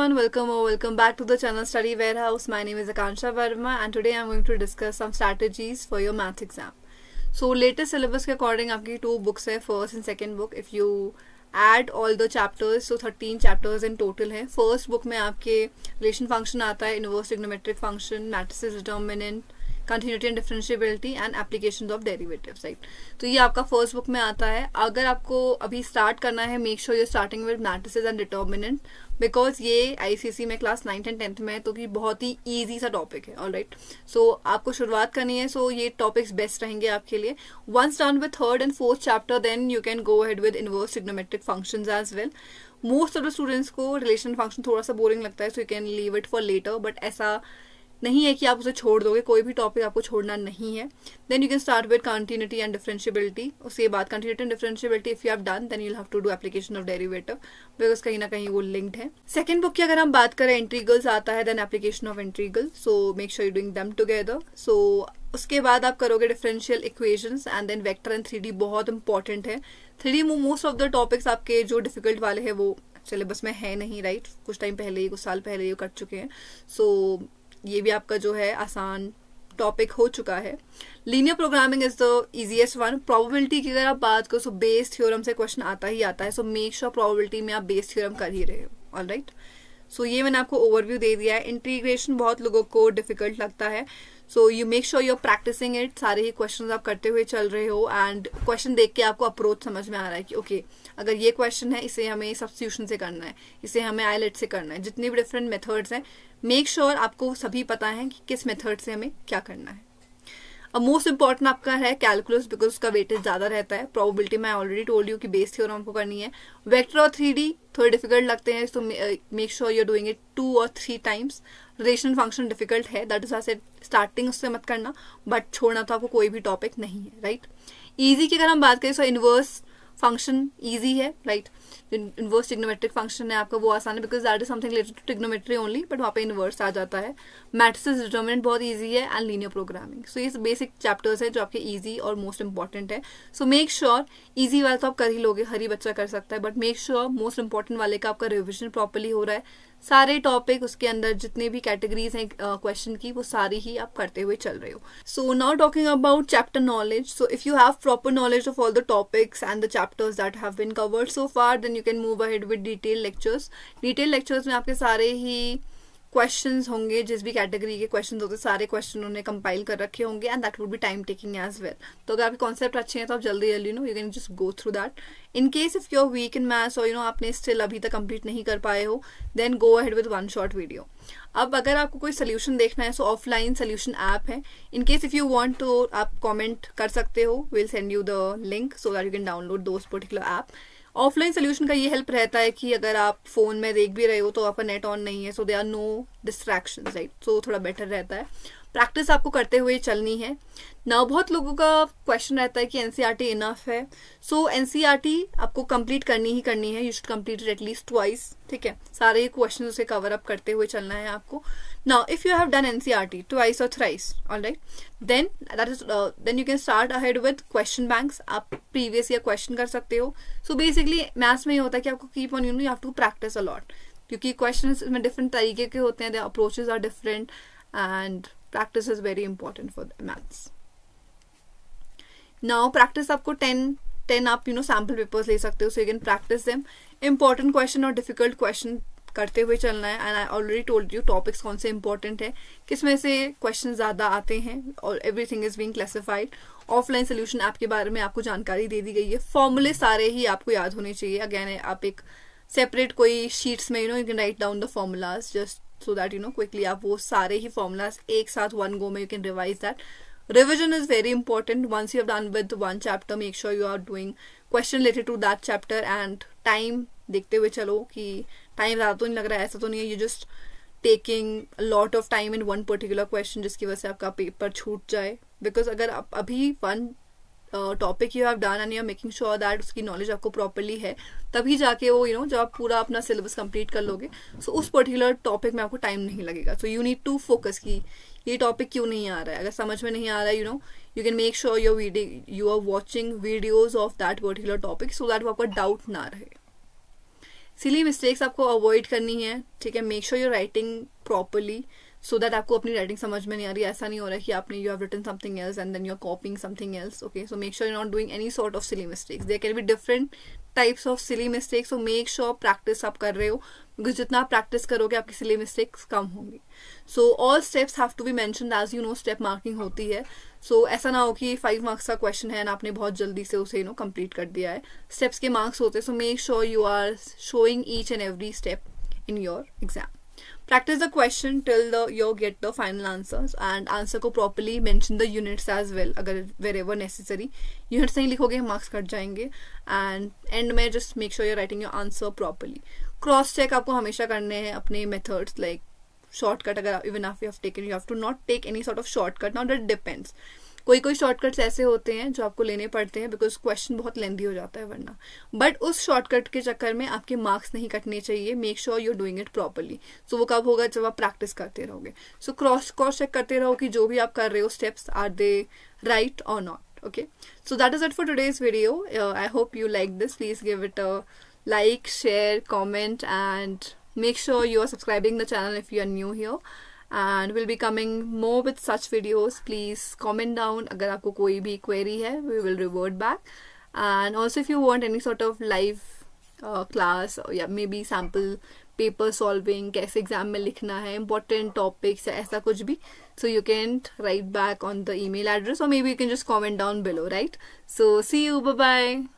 everyone, welcome or welcome back to the channel Study Warehouse. My name is Akansha Verma and today I'm going to discuss some strategies for your math exam. So latest syllabus ke according aapki two books hai first and second book. If you add all the chapters so 13 chapters in total hai first book mein aapke relation function aata hai inverse trigonometric function, matrices determinant continuity and differentiability and application of derivative right तो ये आपका first book में आता है अगर आपको अभी start करना है make sure you're starting with matrices and determinant because ये आईसीसी में क्लास नाइन्थ एंड टेंथ में है तो कि बहुत ही ईजी सा टॉपिक है ऑल राइट सो आपको शुरुआत करनी है सो so ये टॉपिक्स बेस्ट रहेंगे आपके लिए once done with third and fourth chapter then you can go head with inverse trigonometric function as well most of the students को रिलेशन फंक्शन थोड़ा सा बोरिंग लगता है so you can leave it for later but ऐसा नहीं है कि आप उसे छोड़ दोगे कोई भी टॉपिक आपको छोड़ना नहीं है then you can start with continuity and differentiability उसके बाद continuity and differentiability if you have done then you have to do application of derivative because कहीं ना कहीं वो लिंक्ड है सेकंड बुक की अगर हम बात करें इंट्रीगल्स आता है then application of integral so make sure you doing them together so उसके बाद आप करोगे differential equations and then vector and three बहुत इंपॉर्टेंट है three most of the topics आपके जो डिफिकल्ट वाले हैं वो सिलेबस में है नहीं राइट right? कुछ टाइम पहले ही कुछ साल पहले ही कट चुके हैं सो so, ये भी आपका जो है आसान टॉपिक हो चुका है linear programming is the easiest one probability की अगर आप बात करो सो बेस थ्योरम से क्वेश्चन आता ही आता है सो मेक श्योर प्रोबेबिलिटी में आप बेस थ्योरम कर ही रहे हो ऑल राइट right? सो ये मैंने आपको ओवरव्यू दे दिया है इंटीग्रेशन बहुत लोगों को डिफिकल्ट लगता है so you make sure you are practising it सारे ही क्वेश्चन आप करते हुए चल रहे हो एंड क्वेश्चन देख के आपको अप्रोच समझ में आ रहा है कि ओके okay, अगर ये क्वेश्चन है इसे हमें सब्सिट्यूशन से करना है इसे हमें आईलेट से करना है जितने भी डिफरेंट मेथड्स हैं मेक श्योर आपको सभी पता है कि किस मेथड से हमें क्या करना है अब मोस्ट इंपॉर्टेंट आपका है कैलकुलस बिकॉज उसका वेटेज ज्यादा रहता है प्रोबेबिलिटी मैं ऑलरेडी टोल्ड यू की बेस थ्योरम आपको करनी है वेक्टर और थ्री डी थोड़े डिफिकल्ट लगते हैं so make sure you're doing it two और three times relation function difficult है दैट इज से स्टार्टिंग उससे मत करना बट छोड़ना तो आपको कोई भी टॉपिक नहीं है राइट right? ईजी की अगर हम बात करें सो इनवर्स फंक्शन ईजी है right inverse inverse trigonometric function है आपका वो आसान है because that is something related to trigonometry only but वहाँ पे इनवर्स आ जाता है इज डिटर्मिनेंट बहुत ईजी है एंड लीनियर प्रोग्रामिंग सो ये बेसिक चैप्टर्स है जो आपके ईजी और मोस्ट इंपॉर्टेंट है सो मेक श्योर ईजी वाले तो आप कर ही लोगे हर ही बच्चा कर सकता है but make sure most important वाले का आपका रिविजन प्रॉपरली हो रहा है सारे टॉपिक उसके अंदर जितने भी कैटेगरीज हैं क्वेश्चन की वो सारी ही आप करते हुए चल रहे हो so now talking about chapter knowledge so if you have proper knowledge of all the topics and the chapters that have been covered so far then you can move ahead with detail lectures detail lectures में आपके सारे ही questions होंगे जिस भी category के questions होते हैं सारे क्वेश्चन उन्होंने कंपाइल कर रखे होंगे and that would be time taking as well तो अगर आपके कॉन्सेप्ट अच्छे हैं तो आप जल्दी जल्दी no you can just go through that in case if you're weak in maths और यू नो आपने स्टिल अभी तक कंप्लीट नहीं कर पाए हो then go ahead with one short video अब अगर आपको कोई सोल्यूशन देखना है सो ऑफलाइन सोल्यूशन ऐप है in case if you want to आप कॉमेंट कर सकते हो will send you the link so that you can download those particular app offline solution का ये हेल्प रहता है कि अगर आप फोन में देख भी रहे हो तो आपका नेट ऑन नहीं है so they are no distraction right so थोड़ा बेटर रहता है प्रैक्टिस आपको करते हुए चलनी है ना बहुत लोगों का क्वेश्चन रहता है कि एन इनफ e है सो so, एन e आपको कंप्लीट करनी ही करनी है you should complete it at least twice ठीक है सारे क्वेश्चन उसे कवर अप करते हुए चलना है आपको ना if you have done N C R T twice और thrice all right then that is then you can start ahead with question banks आप प्रीवियस ईयर क्वेश्चन कर सकते हो सो बेसिकली मैथ्स में ये होता है कि आपको keep on you know you have to practice a lot क्योंकि क्वेश्चन में डिफरेंट तरीके के होते हैं approaches are different and practice is very important for maths now practice आपको टेन टेन आप यू नो सैम्पल पेपर्स ले सकते हो so you can practice them important question और डिफिकल्ट क्वेश्चन करते हुए चलना है and I already told you topics कौन से इंपॉर्टेंट है किस में से क्वेश्चन ज़्यादा आते हैं और everything is being classified offline solution app के बारे में आपको जानकारी दे दी गई है फॉर्मूले सारे ही आपको याद होने चाहिए अगैन आप एक सेपरेट कोई शीट्स में you know you can write down the formulas just so that you know quickly आप वो सारे ही फॉर्मुलाज एक साथ वन गो में you can revise that revision is very important once you have done with one chapter make sure you are doing question related to that chapter and time देखते हुए चलो कि टाइम ज़्यादा तो नहीं लग रहा है ऐसा तो नहीं है you just taking lot of time in one particular question जिसकी वजह से आपका पेपर छूट जाए बिकॉज अगर आप अभी one topic you have done and you are making sure that उसकी नॉलेज आपको प्रॉपरली है तभी जाके वो यू नो जब आप पूरा अपना सिलेबस कंप्लीट कर लोगे सो so उस पर्टिकुलर टॉपिक में आपको टाइम नहीं लगेगा so you need to focus की ये टॉपिक क्यों नहीं आ रहा है अगर समझ में नहीं आ रहा है you know you can make sure your video you are watching videos of that particular topic so that वो आपका डाउट ना रहे सिली मिस्टेक्स आपको अवॉइड करनी है ठीक है make sure you're writing properly so that आपको अपनी राइटिंग समझ में नहीं आ रही ऐसा नहीं हो रहा है कि आपने you have written something else and then you are copying something else okay so make sure you not doing any sort of silly mistakes there can be different types of silly mistakes so make sure practice आप कर रहे हो because जितना आप practice करोगे आपकी सिली mistakes कम होंगी so all steps have to be mention as you know step marking होती है सो so, ऐसा ना हो कि फाइव मार्क्स का क्वेश्चन है एंड आपने बहुत जल्दी से उसे यू नो कम्प्लीट कर दिया है स्टेप्स के मार्क्स होते हैं so make sure you are showing each and every step in your exam Practice the question till the you get the final answers and answer को properly mention the units as well अगर wherever necessary units नहीं लिखोगे marks cut जाएंगे and end में just make sure you're writing your answer properly cross check आपको हमेशा करने हैं अपने मेथड्स लाइक शॉर्टकट अगर इवन आप you have taken you have to not take any sort of shortcut not it depends कोई कोई शॉर्टकट्स ऐसे होते हैं जो आपको लेने पड़ते हैं बिकॉज क्वेश्चन बहुत लेंदी हो जाता है वरना बट उस शॉर्टकट के चक्कर में आपके मार्क्स नहीं कटने चाहिए make sure you're doing it properly so वो कब होगा जब आप प्रैक्टिस करते रहोगे सो क्रॉस क्रॉस चेक करते रहो कि जो भी आप कर रहे हो स्टेप्स आर दे राइट और not okay so that is it for today's video I hope you like this please give it a share comment and make sure you are subscribing the channel if you are new new and will be coming more with such videos please comment down अगर आपको कोई भी query है we will revert back and also if you want any sort of live class या maybe sample paper solving कैसे exam में लिखना है इंपॉर्टेंट टॉपिक्स या ऐसा कुछ भी so you can write back on the email address और maybe you can just comment down below right so see you bye